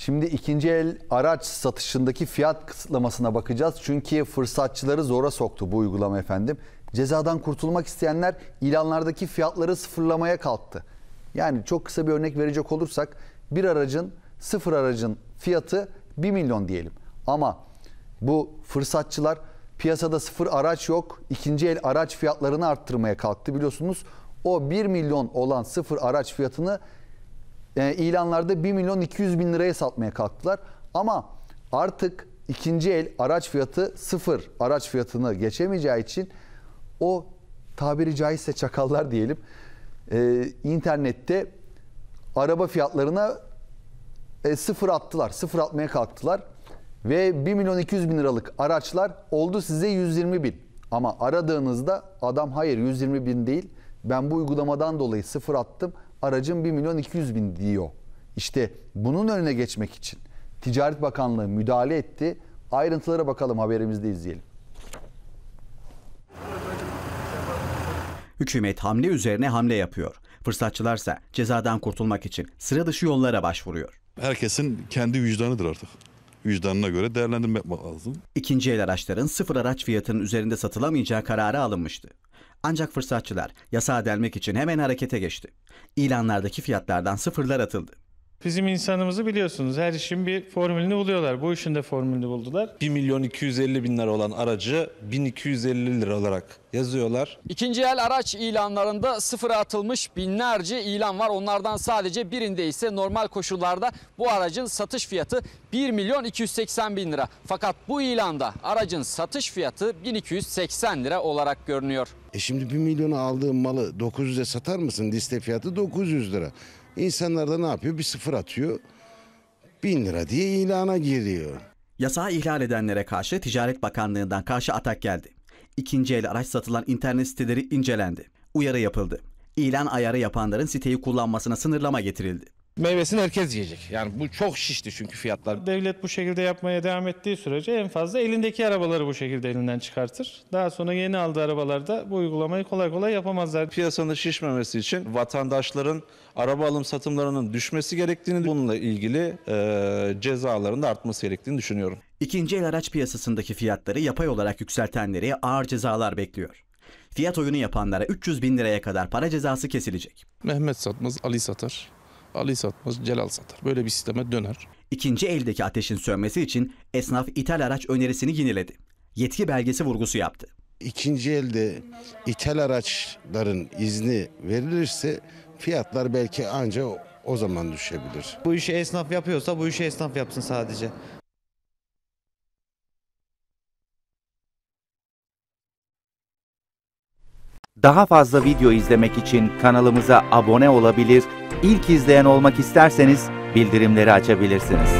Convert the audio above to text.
Şimdi ikinci el araç satışındaki fiyat kısıtlamasına bakacağız. Çünkü fırsatçıları zora soktu bu uygulama efendim. Cezadan kurtulmak isteyenler ilanlardaki fiyatları sıfırlamaya kalktı. Yani çok kısa bir örnek verecek olursak bir aracın sıfır aracın fiyatı 1 milyon diyelim. Ama bu fırsatçılar piyasada sıfır araç yok ikinci el araç fiyatlarını arttırmaya kalktı biliyorsunuz. O 1 milyon olan sıfır araç fiyatını e, ilanlarda 1 milyon 200 bin liraya satmaya kalktılar. Ama artık ikinci el araç fiyatı sıfır araç fiyatını geçemeyeceği için o tabiri caizse çakallar diyelim e, internette araba fiyatlarına e, sıfır attılar. Sıfır atmaya kalktılar. Ve 1 milyon 200 bin liralık araçlar oldu size 120 bin. Ama aradığınızda adam hayır 120 bin değil ben bu uygulamadan dolayı sıfır attım aracın 1 milyon 200 bin diyor. İşte bunun önüne geçmek için Ticaret Bakanlığı müdahale etti. Ayrıntılara bakalım haberimizde izleyelim. Hükümet hamle üzerine hamle yapıyor. Fırsatçılarsa cezadan kurtulmak için sıra dışı yollara başvuruyor. Herkesin kendi vicdanıdır artık vicdanına göre değerlendirmek lazım. İkinci el araçların sıfır araç fiyatının üzerinde satılamayacağı kararı alınmıştı. Ancak fırsatçılar yasağa delmek için hemen harekete geçti. İlanlardaki fiyatlardan sıfırlar atıldı. Bizim insanımızı biliyorsunuz her işin bir formülünü buluyorlar. Bu işin de formülünü buldular. 1 milyon 250 bin lira olan aracı 1250 lira olarak yazıyorlar. İkinci el araç ilanlarında sıfıra atılmış binlerce ilan var. Onlardan sadece birinde ise normal koşullarda bu aracın satış fiyatı 1 milyon 280 bin lira. Fakat bu ilanda aracın satış fiyatı 1280 lira olarak görünüyor. E şimdi 1 milyonu aldığım malı 900'e satar mısın? Liste fiyatı 900 lira. İnsanlar da ne yapıyor? Bir sıfır atıyor. Bin lira diye ilana giriyor. Yasağı ihlal edenlere karşı Ticaret Bakanlığı'ndan karşı atak geldi. İkinci el araç satılan internet siteleri incelendi. Uyarı yapıldı. İlan ayarı yapanların siteyi kullanmasına sınırlama getirildi meyvesini herkes yiyecek. Yani bu çok şişti çünkü fiyatlar. Devlet bu şekilde yapmaya devam ettiği sürece en fazla elindeki arabaları bu şekilde elinden çıkartır. Daha sonra yeni aldığı arabalarda bu uygulamayı kolay kolay yapamazlar. Piyasanın şişmemesi için vatandaşların araba alım satımlarının düşmesi gerektiğini, bununla ilgili e, cezaların da artması gerektiğini düşünüyorum. İkinci el araç piyasasındaki fiyatları yapay olarak yükseltenleri ağır cezalar bekliyor. Fiyat oyunu yapanlara 300 bin liraya kadar para cezası kesilecek. Mehmet satmaz, Ali satar. Ali satmaz, Celal satar. Böyle bir sisteme döner. İkinci eldeki ateşin sönmesi için esnaf ithal araç önerisini yeniledi. Yetki belgesi vurgusu yaptı. İkinci elde ithal araçların izni verilirse fiyatlar belki ancak o zaman düşebilir. Bu işi esnaf yapıyorsa bu işi esnaf yapsın sadece. Daha fazla video izlemek için kanalımıza abone olabilir ilk izleyen olmak isterseniz bildirimleri açabilirsiniz.